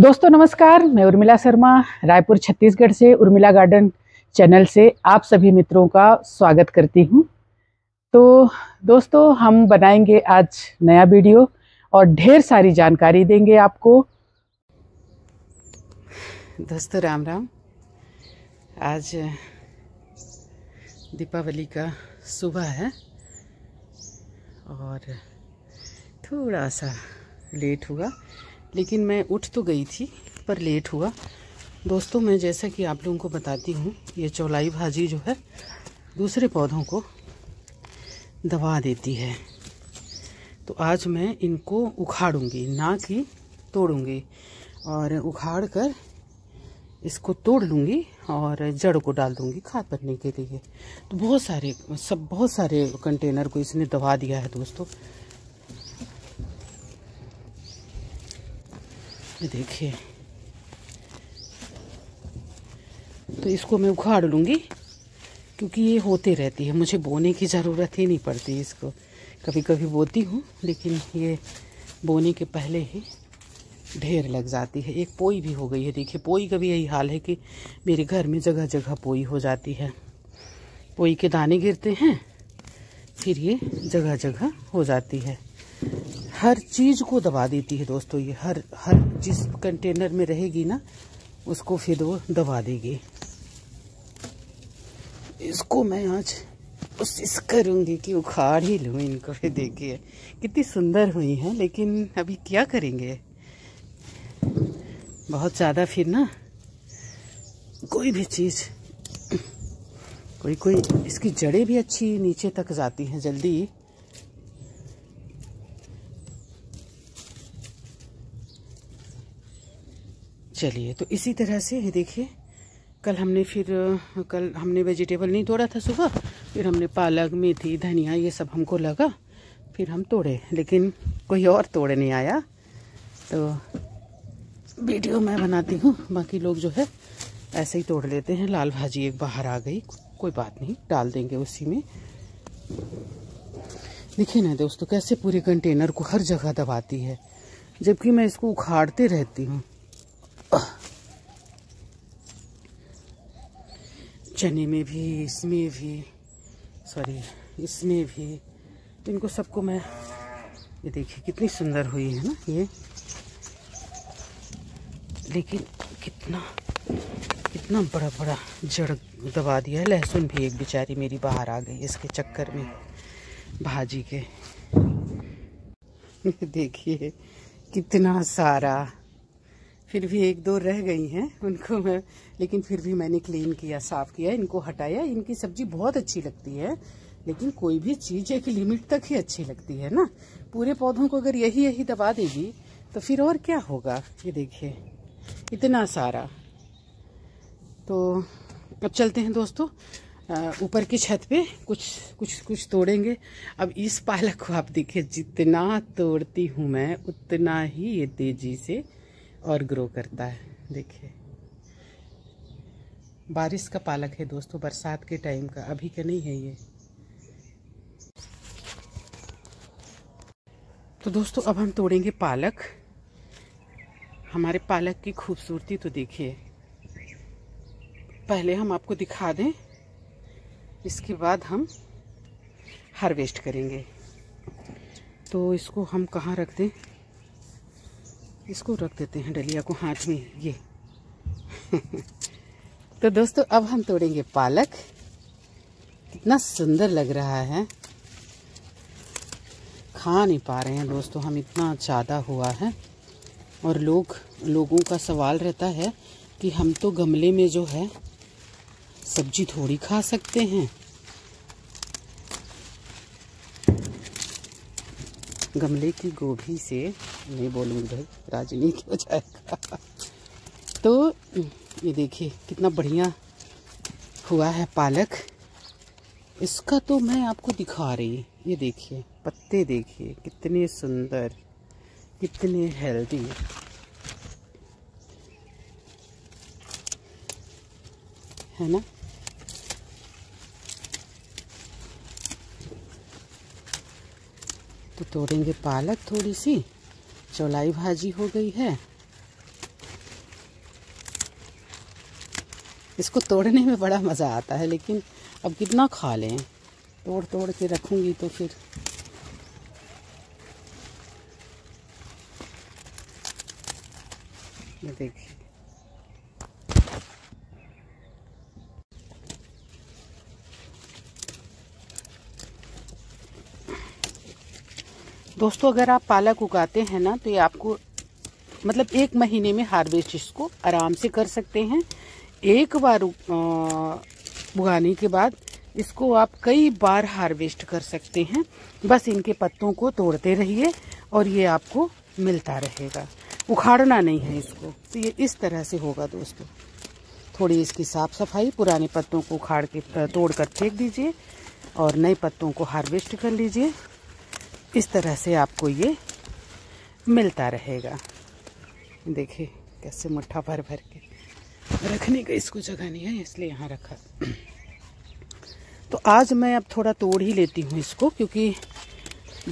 दोस्तों नमस्कार मैं उर्मिला शर्मा रायपुर छत्तीसगढ़ से उर्मिला गार्डन चैनल से आप सभी मित्रों का स्वागत करती हूं। तो दोस्तों हम बनाएंगे आज नया वीडियो और ढेर सारी जानकारी देंगे आपको दोस्तों राम राम आज दीपावली का सुबह है और थोड़ा सा लेट हुआ लेकिन मैं उठ तो गई थी पर लेट हुआ दोस्तों मैं जैसा कि आप लोगों को बताती हूँ ये चौलाई भाजी जो है दूसरे पौधों को दबा देती है तो आज मैं इनको उखाड़ूंगी ना कि तोड़ूंगी और उखाड़ कर इसको तोड़ लूँगी और जड़ को डाल दूँगी खाद बनने के लिए तो बहुत सारे सब बहुत सारे कंटेनर को इसने दबा दिया है दोस्तों ये देखिए तो इसको मैं उखाड़ लूँगी क्योंकि ये होते रहती है मुझे बोने की ज़रूरत ही नहीं पड़ती इसको कभी कभी बोती हूँ लेकिन ये बोने के पहले ही ढेर लग जाती है एक पोई भी हो गई है देखिए पोई का भी यही हाल है कि मेरे घर में जगह जगह पोई हो जाती है पोई के दाने गिरते हैं फिर ये जगह जगह हो जाती है हर चीज़ को दबा देती है दोस्तों ये हर हर जिस कंटेनर में रहेगी ना उसको फिर वो दबा देगी इसको मैं आज कोशिश करूंगी कि उखाड़ ही लूँ इनको फिर देखिए कितनी सुंदर हुई हैं लेकिन अभी क्या करेंगे बहुत ज़्यादा फिर ना कोई भी चीज़ कोई कोई इसकी जड़ें भी अच्छी नीचे तक जाती हैं जल्दी चलिए तो इसी तरह से ये देखिए कल हमने फिर कल हमने वेजिटेबल नहीं तोड़ा था सुबह फिर हमने पालक मेथी धनिया ये सब हमको लगा फिर हम तोड़े लेकिन कोई और नहीं आया तो वीडियो मैं बनाती हूँ बाकी लोग जो है ऐसे ही तोड़ लेते हैं लाल भाजी एक बाहर आ गई कोई बात नहीं डाल देंगे उसी में देखिए ना दोस्तों कैसे पूरे कंटेनर को हर जगह दबाती है जबकि मैं इसको उखाड़ते रहती हूँ चने में भी इसमें भी सॉरी इसमें भी तो इनको सबको मैं ये देखिए कितनी सुंदर हुई है ना ये लेकिन कितना कितना बड़ा बड़ा जड़ दबा दिया है लहसुन भी एक बेचारी मेरी बाहर आ गई इसके चक्कर में भाजी के देखिए कितना सारा फिर भी एक दो रह गई हैं उनको मैं लेकिन फिर भी मैंने क्लीन किया साफ़ किया इनको हटाया इनकी सब्जी बहुत अच्छी लगती है लेकिन कोई भी चीज़ एक लिमिट तक ही अच्छी लगती है ना पूरे पौधों को अगर यही यही दबा देगी तो फिर और क्या होगा ये देखिए इतना सारा तो अब चलते हैं दोस्तों ऊपर की छत पे कुछ कुछ कुछ तोड़ेंगे अब इस पालक को आप देखिए जितना तोड़ती हूँ मैं उतना ही ये तेज़ी से और ग्रो करता है देखिए बारिश का पालक है दोस्तों बरसात के टाइम का अभी का नहीं है ये तो दोस्तों अब हम तोड़ेंगे पालक हमारे पालक की खूबसूरती तो देखिए पहले हम आपको दिखा दें इसके बाद हम हार्वेस्ट करेंगे तो इसको हम कहाँ रख दें इसको रख देते हैं डलिया को हाथ में ये तो दोस्तों अब हम तोड़ेंगे पालक कितना सुंदर लग रहा है खा नहीं पा रहे हैं दोस्तों हम इतना ज़्यादा हुआ है और लोग लोगों का सवाल रहता है कि हम तो गमले में जो है सब्जी थोड़ी खा सकते हैं गमले की गोभी से नहीं बोलूँगी भाई राजनीति हो जाएगा तो ये देखिए कितना बढ़िया हुआ है पालक इसका तो मैं आपको दिखा रही ये देखिए पत्ते देखिए कितने सुंदर कितने हेल्दी है ना तोड़ेंगे पालक थोड़ी सी चौलाई भाजी हो गई है इसको तोड़ने में बड़ा मज़ा आता है लेकिन अब कितना खा लें तोड़ तोड़ के रखूँगी तो फिर ये देखिए दोस्तों अगर आप पालक उगाते हैं ना तो ये आपको मतलब एक महीने में हार्वेस्ट इसको आराम से कर सकते हैं एक बार उगाने के बाद इसको आप कई बार हार्वेस्ट कर सकते हैं बस इनके पत्तों को तोड़ते रहिए और ये आपको मिलता रहेगा उखाड़ना नहीं है इसको तो ये इस तरह से होगा दोस्तों थोड़ी इसकी साफ सफाई पुराने पत्तों को उखाड़ के तोड़ कर फेंक दीजिए और नए पत्तों को हार्वेस्ट कर लीजिए इस तरह से आपको ये मिलता रहेगा देखिए कैसे मुट्ठा भर भर के रखने का इसको जगह नहीं है इसलिए यहाँ रखा तो आज मैं अब थोड़ा तोड़ ही लेती हूँ इसको क्योंकि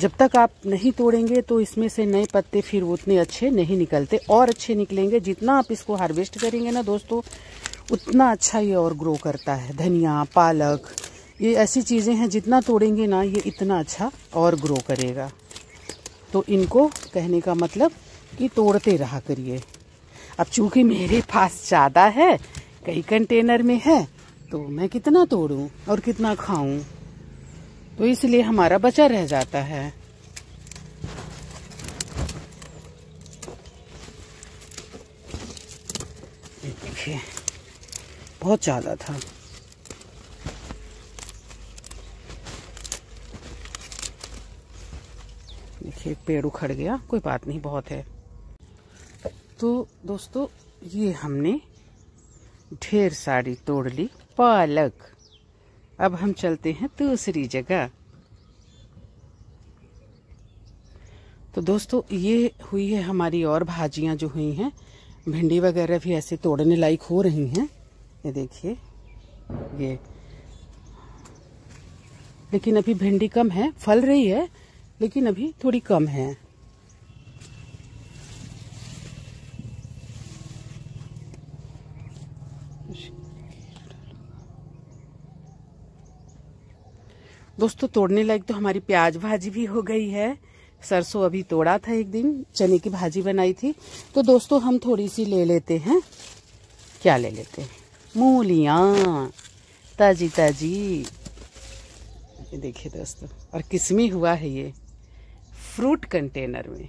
जब तक आप नहीं तोड़ेंगे तो इसमें से नए पत्ते फिर उतने अच्छे नहीं निकलते और अच्छे निकलेंगे जितना आप इसको हार्वेस्ट करेंगे ना दोस्तों उतना अच्छा ये और ग्रो करता है धनिया पालक ये ऐसी चीज़ें हैं जितना तोड़ेंगे ना ये इतना अच्छा और ग्रो करेगा तो इनको कहने का मतलब कि तोड़ते रहा करिए अब चूंकि मेरे पास ज़्यादा है कई कंटेनर में है तो मैं कितना तोड़ूं और कितना खाऊं तो इसलिए हमारा बचा रह जाता है देखिए बहुत ज़्यादा था देखिए पेड़ उखड़ गया कोई बात नहीं बहुत है तो दोस्तों ये हमने ढेर सारी तोड़ ली पालक अब हम चलते हैं दूसरी जगह तो दोस्तों ये हुई है हमारी और भाजियां जो हुई हैं भिंडी वगैरह भी ऐसे तोड़ने लायक हो रही हैं ये देखिए ये लेकिन अभी भिंडी कम है फल रही है लेकिन अभी थोड़ी कम है दोस्तों तोड़ने लायक तो हमारी प्याज भाजी भी हो गई है सरसों अभी तोड़ा था एक दिन चने की भाजी बनाई थी तो दोस्तों हम थोड़ी सी ले लेते हैं क्या ले लेते हैं मूलियाँ ताजी ताजी ये देखिए दोस्तों और किसमी हुआ है ये फ्रूट कंटेनर में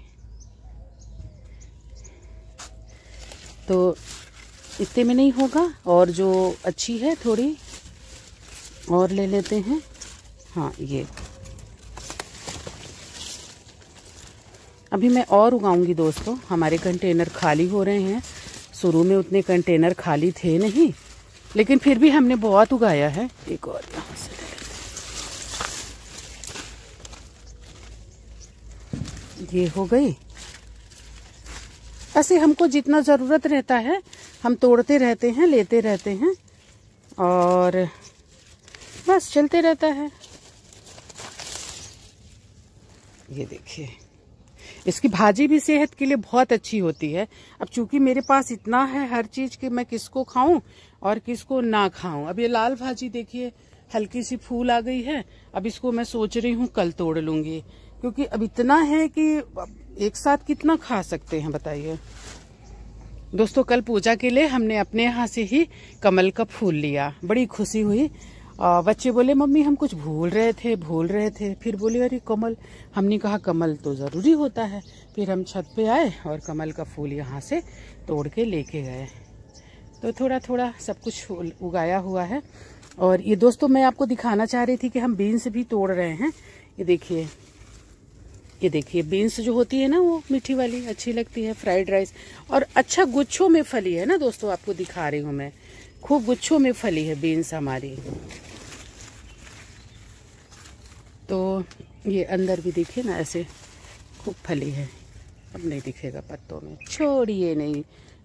तो इतने में नहीं होगा और जो अच्छी है थोड़ी और ले लेते हैं हाँ ये अभी मैं और उगाऊंगी दोस्तों हमारे कंटेनर खाली हो रहे हैं शुरू में उतने कंटेनर खाली थे नहीं लेकिन फिर भी हमने बहुत उगाया है एक और यहाँ से ये हो गई ऐसे हमको जितना ज़रूरत रहता है हम तोड़ते रहते हैं लेते रहते हैं और बस चलते रहता है ये देखिए इसकी भाजी भी सेहत के लिए बहुत अच्छी होती है अब चूंकि मेरे पास इतना है हर चीज़ कि मैं किसको खाऊं और किसको ना खाऊं अब ये लाल भाजी देखिए हल्की सी फूल आ गई है अब इसको मैं सोच रही हूँ कल तोड़ लूंगी क्योंकि अब इतना है कि एक साथ कितना खा सकते हैं बताइए दोस्तों कल पूजा के लिए हमने अपने यहाँ से ही कमल का फूल लिया बड़ी खुशी हुई आ, बच्चे बोले मम्मी हम कुछ भूल रहे थे भूल रहे थे फिर बोले अरे कमल हमने कहा कमल तो ज़रूरी होता है फिर हम छत पे आए और कमल का फूल यहाँ से तोड़ के लेके गए तो थोड़ा थोड़ा सब कुछ उगाया हुआ है और ये दोस्तों मैं आपको दिखाना चाह रही थी कि हम बीन्स भी तोड़ रहे हैं ये देखिए ये देखिए बीन्स जो होती है ना वो मीठी वाली अच्छी लगती है फ्राइड राइस और अच्छा गुच्छों में फली है ना दोस्तों आपको दिखा रही हूँ मैं खूब गुच्छों में फली है बीन्स हमारी तो ये अंदर भी देखिए ना ऐसे खूब फली है अब नहीं दिखेगा पत्तों में छोड़िए नहीं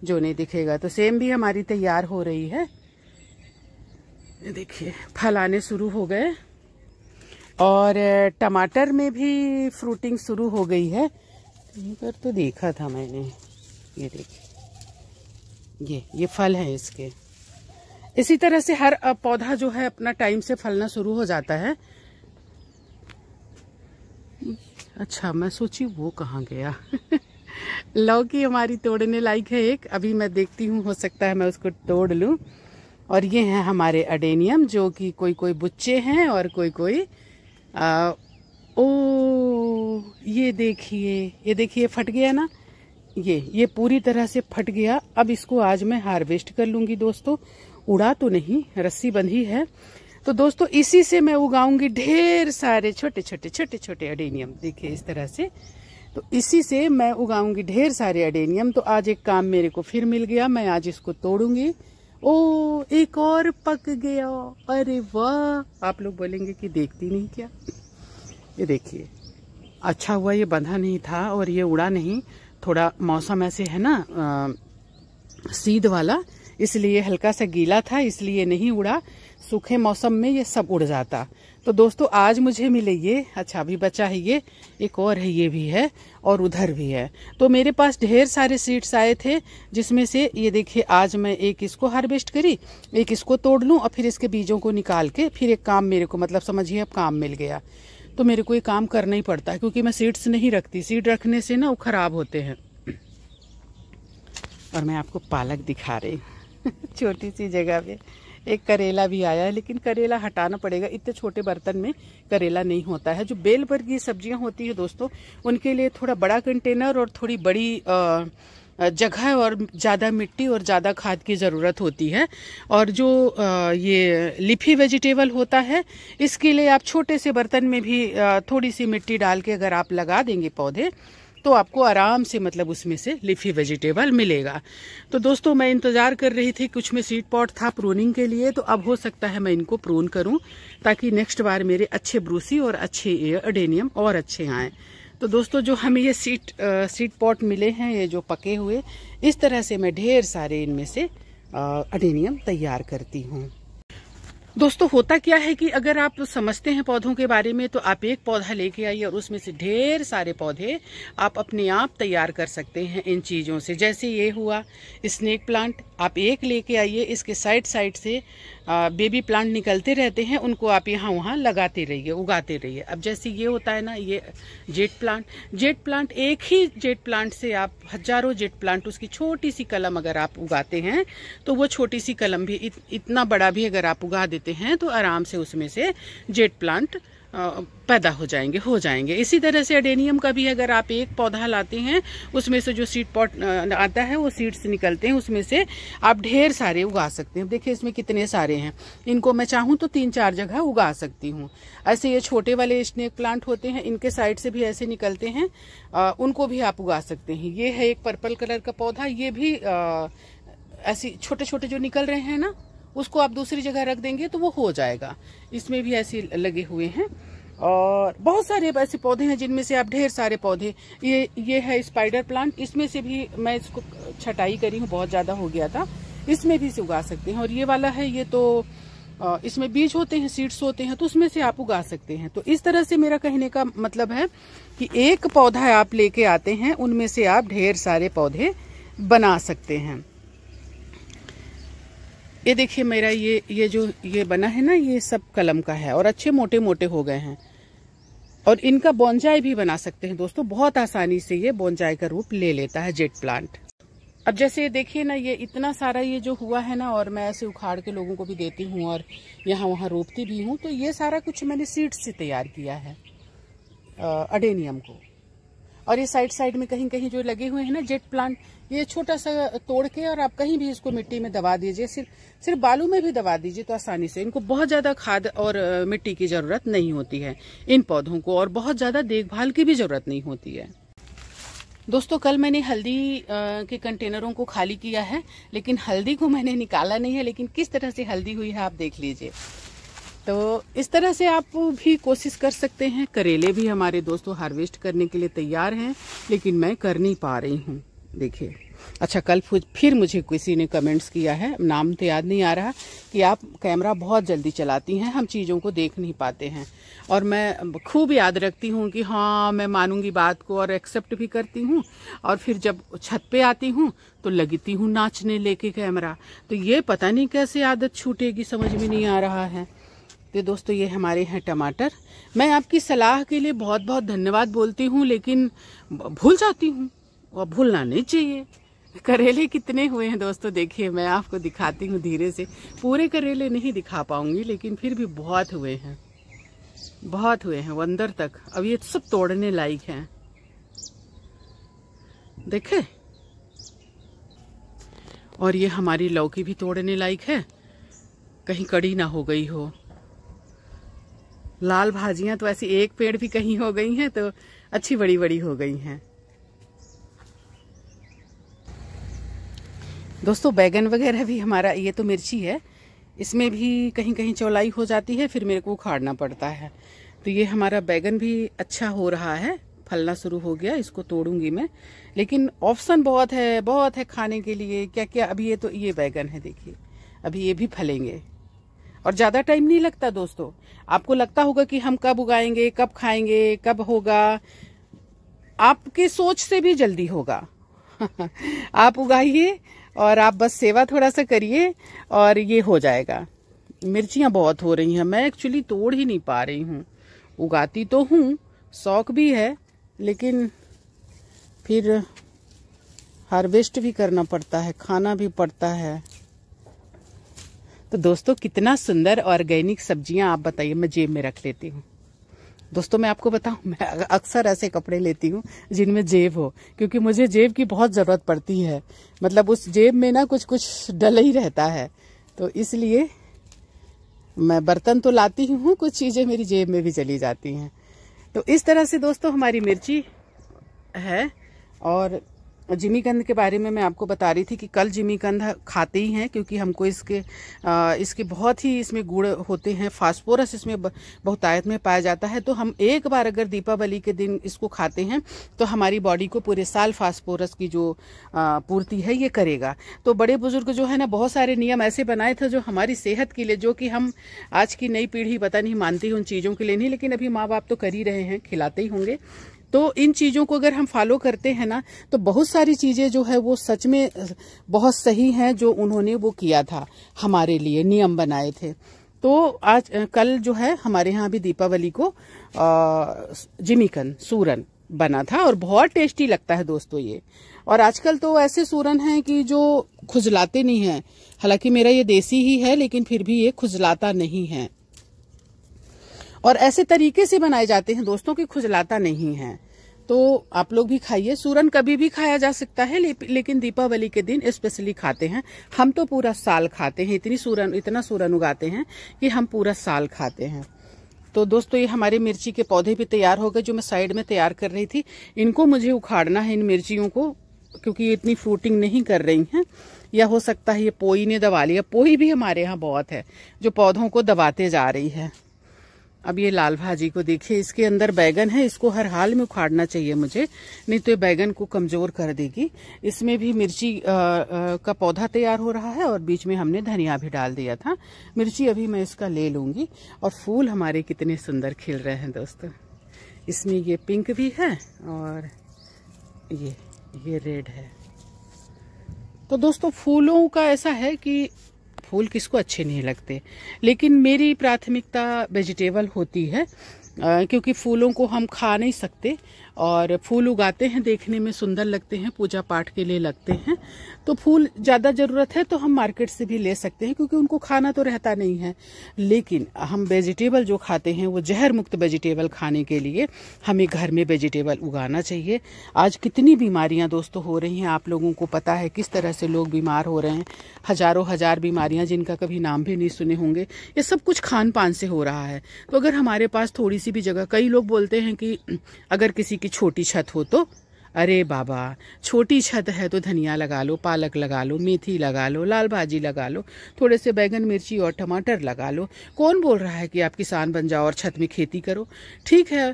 जो नहीं दिखेगा तो सेम भी हमारी तैयार हो रही है देखिए फल आने शुरू हो गए और टमाटर में भी फ्रूटिंग शुरू हो गई है कहीं पर तो देखा था मैंने ये देखिए ये ये फल है इसके इसी तरह से हर पौधा जो है अपना टाइम से फलना शुरू हो जाता है अच्छा मैं सोची वो कहाँ गया लौकी हमारी तोड़ने लायक है एक अभी मैं देखती हूँ हो सकता है मैं उसको तोड़ लूँ और ये हैं हमारे अडेनियम जो कि कोई कोई बुच्चे हैं और कोई कोई ओ ये देखिए ये देखिए फट गया ना ये ये पूरी तरह से फट गया अब इसको आज मैं हार्वेस्ट कर लूंगी दोस्तों उड़ा तो नहीं रस्सी बंधी है तो दोस्तों इसी से मैं उगाऊंगी ढेर सारे छोटे छोटे छोटे छोटे अडेनियम देखिए इस तरह से तो इसी से मैं उगाऊंगी ढेर सारे अडेनियम तो आज एक काम मेरे को फिर मिल गया मैं आज इसको तोड़ूंगी ओ एक और पक गया अरे वाह आप लोग बोलेंगे कि देखती नहीं क्या ये देखिए अच्छा हुआ ये बंधा नहीं था और ये उड़ा नहीं थोड़ा मौसम ऐसे है ना सीध वाला इसलिए हल्का सा गीला था इसलिए नहीं उड़ा सूखे मौसम में ये सब उड़ जाता तो दोस्तों आज मुझे मिले ये अच्छा अभी बचा है ये एक और है ये भी है और उधर भी है तो मेरे पास ढेर सारे सीड्स आए थे जिसमें से ये देखिए आज मैं एक इसको हार्वेस्ट करी एक इसको तोड़ लूँ और फिर इसके बीजों को निकाल के फिर एक काम मेरे को मतलब समझिए अब काम मिल गया तो मेरे को ये काम करना ही पड़ता है क्योंकि मैं सीड्स नहीं रखती सीड रखने से ना वो खराब होते हैं और मैं आपको पालक दिखा रही हूँ छोटी सी जगह पर एक करेला भी आया है लेकिन करेला हटाना पड़ेगा इतने छोटे बर्तन में करेला नहीं होता है जो बेल भर की सब्जियां होती है दोस्तों उनके लिए थोड़ा बड़ा कंटेनर और थोड़ी बड़ी आ, जगह और ज़्यादा मिट्टी और ज़्यादा खाद की ज़रूरत होती है और जो ये लिफी वेजिटेबल होता है इसके लिए आप छोटे से बर्तन में भी थोड़ी सी मिट्टी डाल के अगर आप लगा देंगे पौधे तो आपको आराम से मतलब उसमें से लिफी वेजिटेबल मिलेगा तो दोस्तों मैं इंतज़ार कर रही थी कुछ में सीड पॉट था प्रोनिंग के लिए तो अब हो सकता है मैं इनको प्रोन करूं ताकि नेक्स्ट बार मेरे अच्छे ब्रूसी और अच्छे अडेनियम और अच्छे आए तो दोस्तों जो हमें ये सीट सीट पॉट मिले हैं ये जो पके हुए इस तरह से मैं ढेर सारे इनमें से अडेनियम तैयार करती हूँ दोस्तों होता क्या है कि अगर आप समझते हैं पौधों के बारे में तो आप एक पौधा लेके आइए और उसमें से ढेर सारे पौधे आप अपने आप तैयार कर सकते हैं इन चीज़ों से जैसे ये हुआ स्नेक प्लांट आप एक लेके आइए इसके साइड साइड से बेबी प्लांट निकलते रहते हैं उनको आप यहाँ वहाँ लगाते रहिए उगाते रहिए अब जैसे ये होता है ना ये जेट प्लांट जेट प्लांट एक ही जेट प्लांट से आप हजारों जेट प्लांट उसकी छोटी सी कलम अगर आप उगाते हैं तो वो छोटी सी कलम भी इत, इतना बड़ा भी अगर आप उगा देते हैं तो आराम से उसमें से जेट प्लांट पैदा हो जाएंगे हो जाएंगे इसी तरह से अडेनियम का भी अगर आप एक पौधा लाते हैं उसमें से जो सीड पॉट आता है वो सीड्स निकलते हैं उसमें से आप ढेर सारे उगा सकते हैं देखिए इसमें कितने सारे हैं इनको मैं चाहूँ तो तीन चार जगह उगा सकती हूँ ऐसे ये छोटे वाले स्नेक प्लांट होते हैं इनके साइड से भी ऐसे निकलते हैं आ, उनको भी आप उगा सकते हैं ये है एक पर्पल कलर का पौधा ये भी ऐसी छोटे छोटे जो निकल रहे हैं ना उसको आप दूसरी जगह रख देंगे तो वो हो जाएगा इसमें भी ऐसे लगे हुए हैं और बहुत सारे ऐसे पौधे हैं जिनमें से आप ढेर सारे पौधे ये ये है स्पाइडर प्लांट इसमें से भी मैं इसको छटाई करी हूँ बहुत ज़्यादा हो गया था इसमें भी इसे उगा सकते हैं और ये वाला है ये तो इसमें बीज होते हैं सीड्स होते हैं तो उसमें से आप उगा सकते हैं तो इस तरह से मेरा कहने का मतलब है कि एक पौधा आप लेके आते हैं उनमें से आप ढेर सारे पौधे बना सकते हैं ये देखिए मेरा ये ये जो ये बना है ना ये सब कलम का है और अच्छे मोटे मोटे हो गए हैं और इनका बोनजाई भी बना सकते हैं दोस्तों बहुत आसानी से ये बोनजाई का रूप ले लेता है जेट प्लांट अब जैसे ये देखिए ना ये इतना सारा ये जो हुआ है ना और मैं ऐसे उखाड़ के लोगों को भी देती हूँ और यहाँ वहाँ रोपती भी हूँ तो ये सारा कुछ मैंने सीड्स से तैयार किया है अडेनियम को और ये साइड साइड में कहीं कहीं जो लगे हुए हैं ना जेट प्लांट ये छोटा सा तोड़ के और आप कहीं भी इसको मिट्टी में दबा दीजिए सिर्फ सिर्फ बालू में भी दबा दीजिए तो आसानी से इनको बहुत ज़्यादा खाद और मिट्टी की ज़रूरत नहीं होती है इन पौधों को और बहुत ज़्यादा देखभाल की भी ज़रूरत नहीं होती है दोस्तों कल मैंने हल्दी के कंटेनरों को खाली किया है लेकिन हल्दी को मैंने निकाला नहीं है लेकिन किस तरह से हल्दी हुई है आप देख लीजिए तो इस तरह से आप भी कोशिश कर सकते हैं करेले भी हमारे दोस्तों हार्वेस्ट करने के लिए तैयार हैं लेकिन मैं कर नहीं पा रही हूँ देखिए अच्छा कल फिर मुझे किसी ने कमेंट्स किया है नाम तो याद नहीं आ रहा कि आप कैमरा बहुत जल्दी चलाती हैं हम चीज़ों को देख नहीं पाते हैं और मैं खूब याद रखती हूँ कि हाँ मैं मानूंगी बात को और एक्सेप्ट भी करती हूँ और फिर जब छत पे आती हूँ तो लगती हूँ नाचने लेके कैमरा तो ये पता नहीं कैसे आदत छूटेगी समझ में नहीं आ रहा है तो दोस्तों ये हमारे हैं टमाटर मैं आपकी सलाह के लिए बहुत बहुत धन्यवाद बोलती हूँ लेकिन भूल जाती हूँ वह भूलना नहीं चाहिए करेले कितने हुए हैं दोस्तों देखिए मैं आपको दिखाती हूँ धीरे से पूरे करेले नहीं दिखा पाऊंगी लेकिन फिर भी बहुत हुए हैं बहुत हुए हैं वो अंदर तक अब ये सब तोड़ने लायक हैं देखे और ये हमारी लौकी भी तोड़ने लायक है कहीं कड़ी ना हो गई हो लाल भाजियां तो ऐसी एक पेड़ भी कहीं हो गई हैं तो अच्छी बड़ी बड़ी हो गई हैं दोस्तों बैगन वगैरह भी हमारा ये तो मिर्ची है इसमें भी कहीं कहीं चौलाई हो जाती है फिर मेरे को उखाड़ना पड़ता है तो ये हमारा बैगन भी अच्छा हो रहा है फलना शुरू हो गया इसको तोड़ूंगी मैं लेकिन ऑप्शन बहुत है बहुत है खाने के लिए क्या क्या अभी ये तो ये बैगन है देखिए अभी ये भी फलेंगे और ज़्यादा टाइम नहीं लगता दोस्तों आपको लगता होगा कि हम कब उगाएंगे कब खाएंगे कब होगा आपके सोच से भी जल्दी होगा आप उगाइए और आप बस सेवा थोड़ा सा करिए और ये हो जाएगा मिर्चियाँ बहुत हो रही हैं मैं एक्चुअली तोड़ ही नहीं पा रही हूँ उगाती तो हूँ शौक भी है लेकिन फिर हार्वेस्ट भी करना पड़ता है खाना भी पड़ता है तो दोस्तों कितना सुंदर ऑर्गेनिक सब्जियां आप बताइए मैं जेब में रख लेती हूँ दोस्तों मैं आपको बताऊं मैं अक्सर ऐसे कपड़े लेती हूँ जिनमें जेब हो क्योंकि मुझे जेब की बहुत ज़रूरत पड़ती है मतलब उस जेब में ना कुछ कुछ डल ही रहता है तो इसलिए मैं बर्तन तो लाती ही हूँ कुछ चीज़ें मेरी जेब में भी चली जाती हैं तो इस तरह से दोस्तों हमारी मिर्ची है और जिमी कंद के बारे में मैं आपको बता रही थी कि कल जिमी कंद खाते ही हैं क्योंकि हमको इसके आ, इसके बहुत ही इसमें गुड़ होते हैं फास्फोरस इसमें बहुतायत में पाया जाता है तो हम एक बार अगर दीपावली के दिन इसको खाते हैं तो हमारी बॉडी को पूरे साल फास्फोरस की जो आ, पूर्ति है ये करेगा तो बड़े बुजुर्ग जो है ना बहुत सारे नियम ऐसे बनाए थे जो हमारी सेहत के लिए जो कि हम आज की नई पीढ़ी पता नहीं मानती उन चीज़ों के लिए नहीं लेकिन अभी माँ बाप तो कर ही रहे हैं खिलाते ही होंगे तो इन चीज़ों को अगर हम फॉलो करते हैं ना तो बहुत सारी चीज़ें जो है वो सच में बहुत सही हैं जो उन्होंने वो किया था हमारे लिए नियम बनाए थे तो आज कल जो है हमारे यहाँ भी दीपावली को जिमिकन सूरन बना था और बहुत टेस्टी लगता है दोस्तों ये और आजकल तो ऐसे सूरन हैं कि जो खुजलाते नहीं हैं हालांकि मेरा ये देसी ही है लेकिन फिर भी ये खुजलाता नहीं है और ऐसे तरीके से बनाए जाते हैं दोस्तों कि खुजलाता नहीं है तो आप लोग भी खाइए सूरन कभी भी खाया जा सकता है ले, लेकिन दीपावली के दिन स्पेशली खाते हैं हम तो पूरा साल खाते हैं इतनी सूरन इतना सूरन उगाते हैं कि हम पूरा साल खाते हैं तो दोस्तों ये हमारे मिर्ची के पौधे भी तैयार हो गए जो मैं साइड में तैयार कर रही थी इनको मुझे उखाड़ना है इन मिर्चियों को क्योंकि ये इतनी फ्रूटिंग नहीं कर रही हैं या हो सकता है ये पोई ने दबा लिया पोई भी हमारे यहाँ बहुत है जो पौधों को दबाते जा रही है अब ये लाल भाजी को देखिए इसके अंदर बैगन है इसको हर हाल में उखाड़ना चाहिए मुझे नहीं तो ये बैगन को कमजोर कर देगी इसमें भी मिर्ची आ, आ, का पौधा तैयार हो रहा है और बीच में हमने धनिया भी डाल दिया था मिर्ची अभी मैं इसका ले लूंगी और फूल हमारे कितने सुंदर खिल रहे हैं दोस्तों इसमें ये पिंक भी है और ये ये रेड है तो दोस्तों फूलों का ऐसा है कि फूल किसको अच्छे नहीं लगते लेकिन मेरी प्राथमिकता वेजिटेबल होती है आ, क्योंकि फूलों को हम खा नहीं सकते और फूल उगाते हैं देखने में सुंदर लगते हैं पूजा पाठ के लिए लगते हैं तो फूल ज़्यादा ज़रूरत है तो हम मार्केट से भी ले सकते हैं क्योंकि उनको खाना तो रहता नहीं है लेकिन हम वेजिटेबल जो खाते हैं वो जहर मुक्त वेजिटेबल खाने के लिए हमें घर में वेजिटेबल उगाना चाहिए आज कितनी बीमारियां दोस्तों हो रही हैं आप लोगों को पता है किस तरह से लोग बीमार हो रहे हैं हज़ारों हज़ार बीमारियां जिनका कभी नाम भी नहीं सुने होंगे ये सब कुछ खान पान से हो रहा है तो अगर हमारे पास थोड़ी सी भी जगह कई लोग बोलते हैं कि अगर किसी कि छोटी छत हो तो अरे बाबा छोटी छत है तो धनिया लगा लो पालक लगा लो मेथी लगा लो लाल भाजी लगा लो थोड़े से बैगन मिर्ची और टमाटर लगा लो कौन बोल रहा है कि आप किसान बन जाओ और छत में खेती करो ठीक है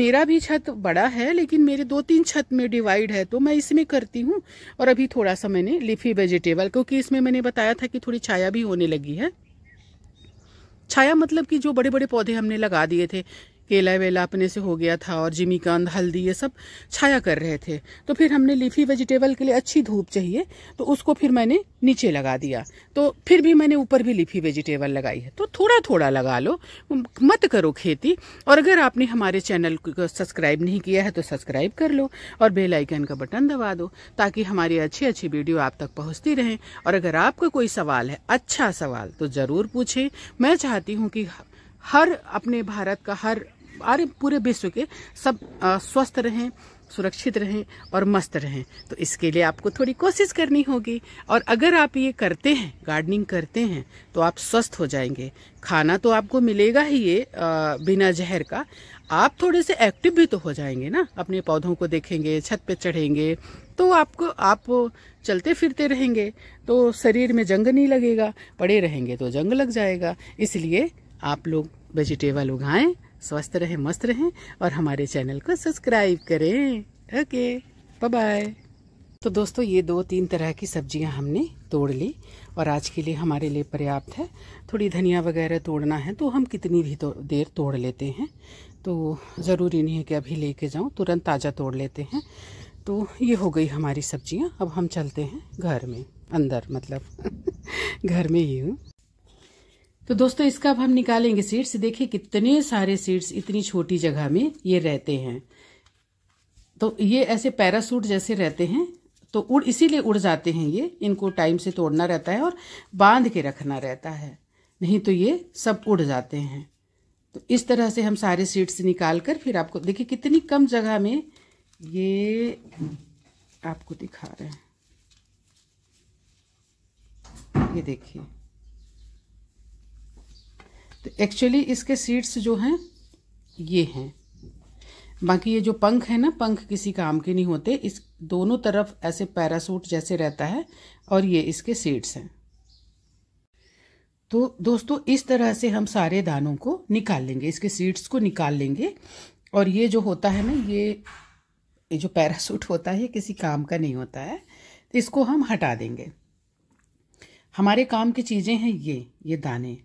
मेरा भी छत बड़ा है लेकिन मेरे दो तीन छत में डिवाइड है तो मैं इसमें करती हूँ और अभी थोड़ा सा मैंने लिफी वेजिटेबल क्योंकि इसमें मैंने बताया था कि थोड़ी छाया भी होने लगी है छाया मतलब कि जो बड़े बड़े पौधे हमने लगा दिए थे केला वेला अपने से हो गया था और जिमी कंद हल्दी ये सब छाया कर रहे थे तो फिर हमने लीफी वेजिटेबल के लिए अच्छी धूप चाहिए तो उसको फिर मैंने नीचे लगा दिया तो फिर भी मैंने ऊपर भी लीफी वेजिटेबल लगाई है तो थोड़ा थोड़ा लगा लो मत करो खेती और अगर आपने हमारे चैनल को सब्सक्राइब नहीं किया है तो सब्सक्राइब कर लो और बेलाइकन का बटन दबा दो ताकि हमारी अच्छी अच्छी वीडियो आप तक पहुँचती रहें और अगर आपका कोई सवाल है अच्छा सवाल तो ज़रूर पूछें मैं चाहती हूँ कि हर अपने भारत का हर अरे पूरे विश्व के सब स्वस्थ रहें सुरक्षित रहें और मस्त रहें तो इसके लिए आपको थोड़ी कोशिश करनी होगी और अगर आप ये करते हैं गार्डनिंग करते हैं तो आप स्वस्थ हो जाएंगे खाना तो आपको मिलेगा ही ये बिना जहर का आप थोड़े से एक्टिव भी तो हो जाएंगे ना अपने पौधों को देखेंगे छत पे चढ़ेंगे तो आपको आप चलते फिरते रहेंगे तो शरीर में जंग नहीं लगेगा पड़े रहेंगे तो जंग लग जाएगा इसलिए आप लोग वेजिटेबल उगाएं स्वस्थ रहें मस्त रहें और हमारे चैनल को सब्सक्राइब करें ओके बाय बाय तो दोस्तों ये दो तीन तरह की सब्जियां हमने तोड़ ली और आज के लिए हमारे लिए पर्याप्त है थोड़ी धनिया वगैरह तोड़ना है तो हम कितनी भी तो, देर तोड़ लेते हैं तो ज़रूरी नहीं है कि अभी लेके जाऊं तुरंत ताज़ा तोड़ लेते हैं तो ये हो गई हमारी सब्जियां अब हम चलते हैं घर में अंदर मतलब घर में ही हूँ तो दोस्तों इसका अब हम निकालेंगे सीड्स देखिए कितने सारे सीड्स इतनी छोटी जगह में ये रहते हैं तो ये ऐसे पैरासूट जैसे रहते हैं तो उड़ इसीलिए उड़ जाते हैं ये इनको टाइम से तोड़ना रहता है और बांध के रखना रहता है नहीं तो ये सब उड़ जाते हैं तो इस तरह से हम सारे सीड्स निकाल कर फिर आपको देखिए कितनी कम जगह में ये आपको दिखा रहे हैं ये देखिए तो एक्चुअली इसके सीड्स जो हैं ये हैं बाकी ये जो पंख है ना पंख किसी काम के नहीं होते इस दोनों तरफ ऐसे पैरासूट जैसे रहता है और ये इसके सीड्स हैं तो दोस्तों इस तरह से हम सारे दानों को निकाल लेंगे इसके सीड्स को निकाल लेंगे और ये जो होता है ना ये ये जो पैरासूट होता है ये किसी काम का नहीं होता है तो इसको हम हटा देंगे हमारे काम की चीज़ें हैं ये ये दाने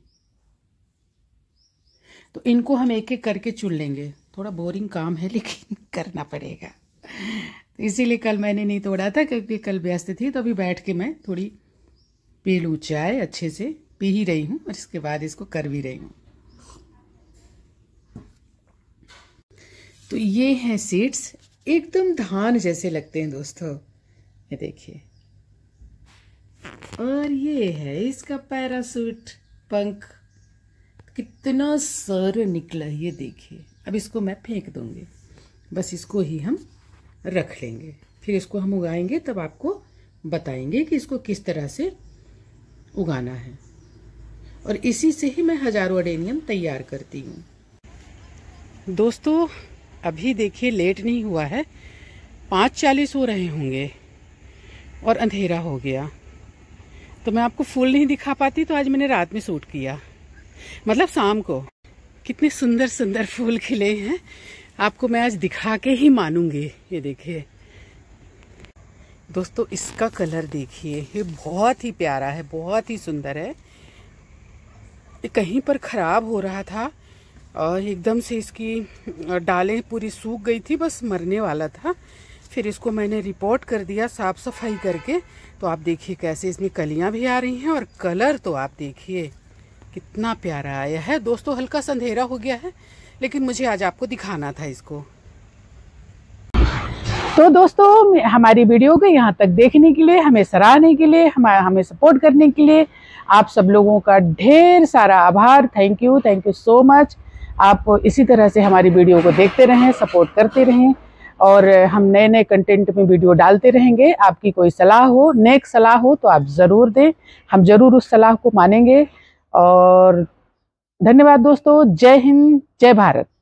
तो इनको हम एक एक करके चुन लेंगे थोड़ा बोरिंग काम है लेकिन करना पड़ेगा तो इसीलिए कल मैंने नहीं तोड़ा था क्योंकि कल व्यस्त थी तो अभी बैठ के मैं थोड़ी पी लूँ चाय अच्छे से पी ही रही हूँ और इसके बाद इसको कर भी रही हूँ तो ये हैं सीड्स एकदम धान जैसे लगते हैं दोस्तों ये देखिए और ये है इसका पैरासूट पंख कितना सर निकला ये देखिए अब इसको मैं फेंक दूंगी बस इसको ही हम रख लेंगे फिर इसको हम उगाएंगे तब आपको बताएंगे कि इसको किस तरह से उगाना है और इसी से ही मैं हजारों अडेनियम तैयार करती हूँ दोस्तों अभी देखिए लेट नहीं हुआ है पाँच चालीस हो रहे होंगे और अंधेरा हो गया तो मैं आपको फूल नहीं दिखा पाती तो आज मैंने रात में सूट किया मतलब शाम को कितने सुंदर सुंदर फूल खिले हैं आपको मैं आज दिखा के ही मानूंगी ये देखिए दोस्तों इसका कलर देखिए ये बहुत ही प्यारा है बहुत ही सुंदर है ये कहीं पर ख़राब हो रहा था और एकदम से इसकी डालें पूरी सूख गई थी बस मरने वाला था फिर इसको मैंने रिपोर्ट कर दिया साफ़ सफाई करके तो आप देखिए कैसे इसमें कलियां भी आ रही हैं और कलर तो आप देखिए कितना प्यारा आया है दोस्तों हल्का सा अंधेरा हो गया है लेकिन मुझे आज आपको दिखाना था इसको तो दोस्तों हमारी वीडियो को यहाँ तक देखने के लिए हमें सराहने के लिए हम हमें सपोर्ट करने के लिए आप सब लोगों का ढेर सारा आभार thank you thank you so much आप इसी तरह से हमारी वीडियो को देखते रहें सपोर्ट करते रहें और हम नए नए कंटेंट में वीडियो डालते रहेंगे आपकी कोई सलाह हो नेक सलाह हो तो आप ज़रूर दें हम ज़रूर उस सलाह को मानेंगे और धन्यवाद दोस्तों जय हिंद जय भारत